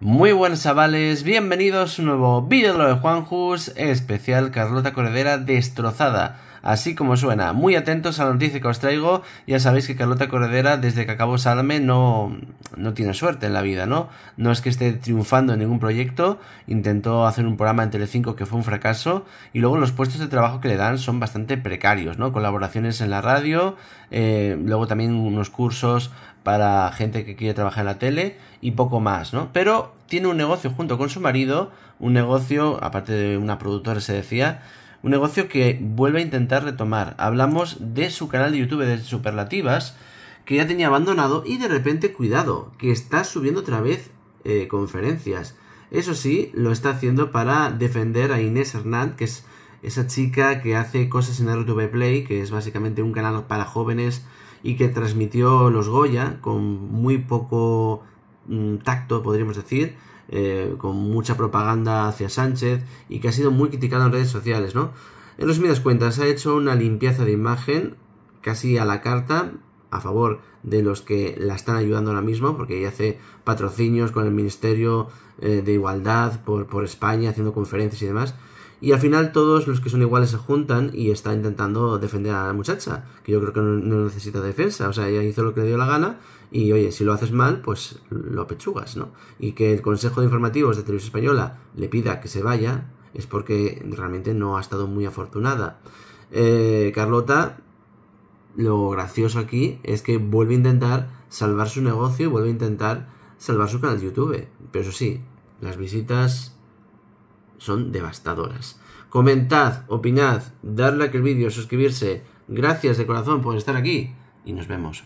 Muy buenos chavales, bienvenidos a un nuevo vídeo de lo de Juanjus, especial Carlota Corredera destrozada así como suena. Muy atentos a la noticia que os traigo. Ya sabéis que Carlota Corredera, desde que acabó Salme, no, no tiene suerte en la vida, ¿no? No es que esté triunfando en ningún proyecto. Intentó hacer un programa en Telecinco que fue un fracaso. Y luego los puestos de trabajo que le dan son bastante precarios, ¿no? Colaboraciones en la radio, eh, luego también unos cursos para gente que quiere trabajar en la tele y poco más, ¿no? Pero tiene un negocio junto con su marido, un negocio, aparte de una productora se decía, un negocio que vuelve a intentar retomar. Hablamos de su canal de YouTube de Superlativas, que ya tenía abandonado y de repente, cuidado, que está subiendo otra vez eh, conferencias. Eso sí, lo está haciendo para defender a Inés Hernán, que es esa chica que hace cosas en YouTube Play, que es básicamente un canal para jóvenes y que transmitió los Goya con muy poco mm, tacto, podríamos decir eh, con mucha propaganda hacia Sánchez y que ha sido muy criticado en redes sociales, ¿no? En resumidas cuentas, ha hecho una limpieza de imagen casi a la carta a favor de los que la están ayudando ahora mismo, porque ella hace patrocinios con el Ministerio eh, de Igualdad por España, haciendo conferencias y demás. Y al final todos los que son iguales se juntan y está intentando defender a la muchacha, que yo creo que no, necesita defensa. O sea, ella hizo lo que le dio la gana y oye, si lo haces mal, pues lo pechugas, ¿no? Y que el Consejo de Informativos de Televisión Española le pida que se vaya es porque realmente no ha estado muy afortunada. Eh, Carlota, lo gracioso aquí es que vuelve a intentar salvar su negocio y vuelve a intentar salvar su canal de YouTube. Pero eso sí, las visitas son devastadoras. Comentad, opinad, darle a el vídeo, suscribirse. Gracias de corazón por estar aquí y nos vemos.